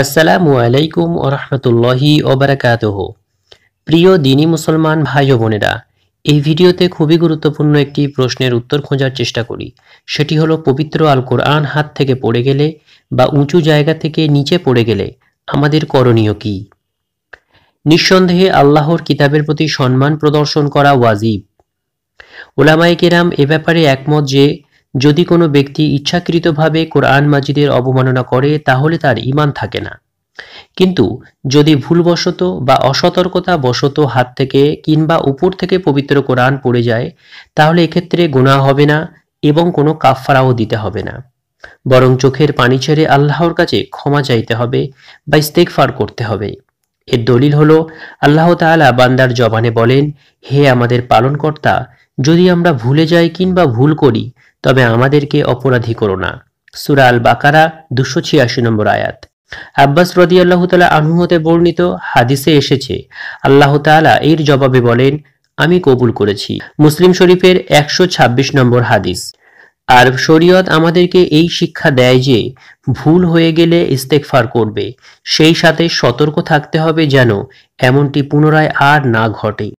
আসসালামু আলাইকুম ও রহমতুল্লাহি ওবরাকাতহ প্রিয় দিনী মুসলমান ভাই ও বোনেরা এই ভিডিওতে খুবই গুরুত্বপূর্ণ একটি প্রশ্নের উত্তর খোঁজার চেষ্টা করি সেটি হলো পবিত্র আল কোরআন হাত থেকে পড়ে গেলে বা উঁচু জায়গা থেকে নিচে পড়ে গেলে আমাদের করণীয় কি নিঃসন্দেহে আল্লাহর কিতাবের প্রতি সম্মান প্রদর্শন করা ওয়াজিব ওলামায়ে এ ব্যাপারে একমত যে যদি কোনো ব্যক্তি ইচ্ছাকৃতভাবে কোরআন মাজিদের অবমাননা করে তাহলে তার ইমান থাকে না কিন্তু যদি ভুলবশত বা অসতর্কতা বশত হাত থেকে কিংবা উপর থেকে পবিত্র কোরআন পড়ে যায় তাহলে এক্ষেত্রে গোনা হবে না এবং কোনো কাফফারাও দিতে হবে না বরং চোখের পানি ছেড়ে আল্লাহর কাছে ক্ষমা চাইতে হবে বা ইস্তেকফার করতে হবে এর দলিল হল আল্লাহ তালা বান্দার জবানে বলেন হে আমাদের পালনকর্তা যদি আমরা ভুলে যাই কিংবা ভুল করি তবে আমাদেরকে অপরাধী করো না সুরা আল বাকারা দুশো ছিয়াশি নম্বর আয়াত আব্বাস রদি আল্লাহ তালা আনহুতে বর্ণিত হাদিসে এসেছে আল্লাহ তালা এর জবাবে বলেন আমি কবুল করেছি মুসলিম শরীফের একশো ছাব্বিশ নম্বর হাদিস আর শরীয়ত আমাদেরকে এই শিক্ষা দেয় যে ভুল হয়ে গেলে ইস্তেকফার করবে সেই সাথে সতর্ক থাকতে হবে যেন এমনটি পুনরায় আর না ঘটে